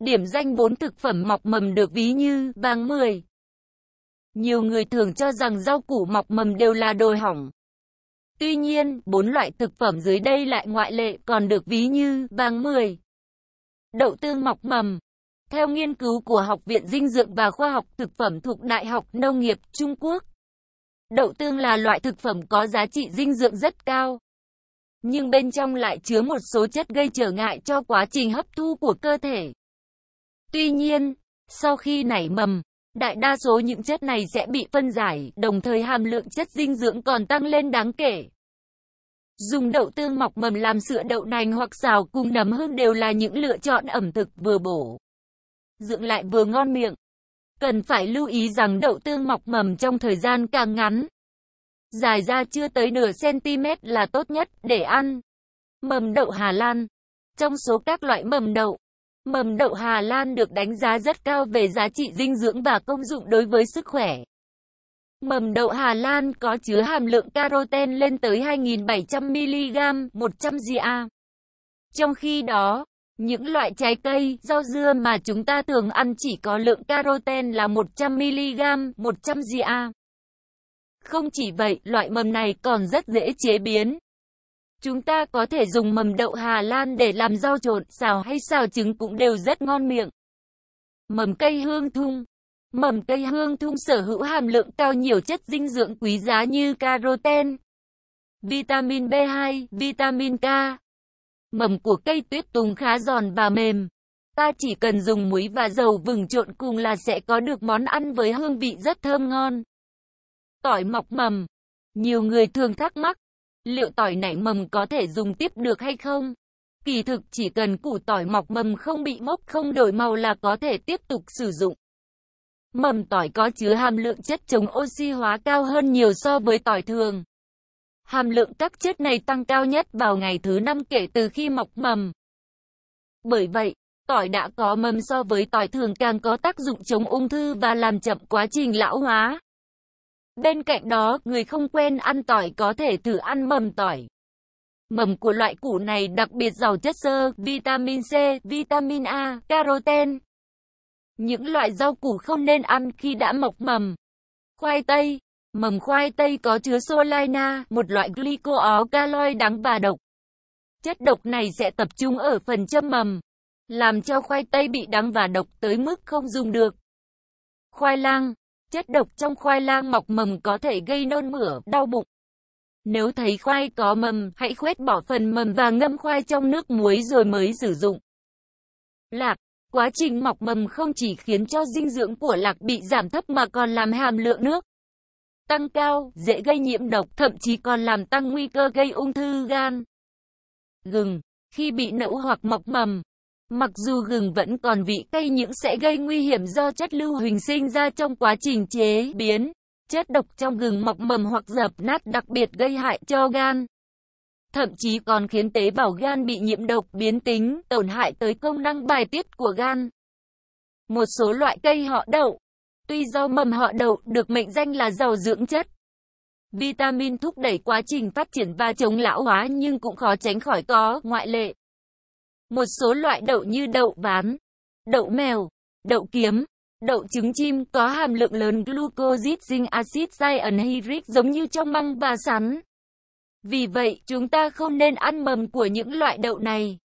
Điểm danh bốn thực phẩm mọc mầm được ví như bảng 10. Nhiều người thường cho rằng rau củ mọc mầm đều là đồ hỏng. Tuy nhiên, bốn loại thực phẩm dưới đây lại ngoại lệ còn được ví như bảng 10. Đậu tương mọc mầm Theo nghiên cứu của Học viện Dinh dưỡng và Khoa học Thực phẩm thuộc Đại học Nông nghiệp Trung Quốc, đậu tương là loại thực phẩm có giá trị dinh dưỡng rất cao nhưng bên trong lại chứa một số chất gây trở ngại cho quá trình hấp thu của cơ thể. Tuy nhiên, sau khi nảy mầm, đại đa số những chất này sẽ bị phân giải, đồng thời hàm lượng chất dinh dưỡng còn tăng lên đáng kể. Dùng đậu tương mọc mầm làm sữa đậu nành hoặc xào cùng nấm hương đều là những lựa chọn ẩm thực vừa bổ. Dưỡng lại vừa ngon miệng. Cần phải lưu ý rằng đậu tương mọc mầm trong thời gian càng ngắn, dài ra chưa tới nửa cm là tốt nhất để ăn. Mầm đậu Hà Lan Trong số các loại mầm đậu, Mầm đậu Hà Lan được đánh giá rất cao về giá trị dinh dưỡng và công dụng đối với sức khỏe. Mầm đậu Hà Lan có chứa hàm lượng caroten lên tới 2.700mg 100 ga. Trong khi đó, những loại trái cây, rau dưa mà chúng ta thường ăn chỉ có lượng caroten là 100mg 100 ga. Không chỉ vậy, loại mầm này còn rất dễ chế biến. Chúng ta có thể dùng mầm đậu Hà Lan để làm rau trộn, xào hay xào trứng cũng đều rất ngon miệng. Mầm cây hương thung Mầm cây hương thung sở hữu hàm lượng cao nhiều chất dinh dưỡng quý giá như caroten, vitamin B2, vitamin K. Mầm của cây tuyết tùng khá giòn và mềm. Ta chỉ cần dùng muối và dầu vừng trộn cùng là sẽ có được món ăn với hương vị rất thơm ngon. Tỏi mọc mầm Nhiều người thường thắc mắc, Liệu tỏi nảy mầm có thể dùng tiếp được hay không? Kỳ thực chỉ cần củ tỏi mọc mầm không bị mốc không đổi màu là có thể tiếp tục sử dụng. Mầm tỏi có chứa hàm lượng chất chống oxy hóa cao hơn nhiều so với tỏi thường. Hàm lượng các chất này tăng cao nhất vào ngày thứ năm kể từ khi mọc mầm. Bởi vậy, tỏi đã có mầm so với tỏi thường càng có tác dụng chống ung thư và làm chậm quá trình lão hóa. Bên cạnh đó, người không quen ăn tỏi có thể thử ăn mầm tỏi. Mầm của loại củ này đặc biệt giàu chất xơ, vitamin C, vitamin A, caroten. Những loại rau củ không nên ăn khi đã mọc mầm. Khoai tây Mầm khoai tây có chứa solaina, một loại glycoalkaloid đắng và độc. Chất độc này sẽ tập trung ở phần châm mầm, làm cho khoai tây bị đắng và độc tới mức không dùng được. Khoai lang Chất độc trong khoai lang mọc mầm có thể gây nôn mửa, đau bụng. Nếu thấy khoai có mầm, hãy khuét bỏ phần mầm và ngâm khoai trong nước muối rồi mới sử dụng. Lạc Quá trình mọc mầm không chỉ khiến cho dinh dưỡng của lạc bị giảm thấp mà còn làm hàm lượng nước tăng cao, dễ gây nhiễm độc, thậm chí còn làm tăng nguy cơ gây ung thư gan. Gừng Khi bị nẫu hoặc mọc mầm, Mặc dù gừng vẫn còn vị cay nhưng sẽ gây nguy hiểm do chất lưu huỳnh sinh ra trong quá trình chế biến. Chất độc trong gừng mọc mầm hoặc dập nát đặc biệt gây hại cho gan. Thậm chí còn khiến tế bào gan bị nhiễm độc biến tính, tổn hại tới công năng bài tiết của gan. Một số loại cây họ đậu. Tuy rau mầm họ đậu được mệnh danh là giàu dưỡng chất, vitamin thúc đẩy quá trình phát triển và chống lão hóa nhưng cũng khó tránh khỏi có ngoại lệ. Một số loại đậu như đậu ván, đậu mèo, đậu kiếm, đậu trứng chim có hàm lượng lớn glucose, zinc acid cyanhydric giống như trong măng và sắn. Vì vậy, chúng ta không nên ăn mầm của những loại đậu này.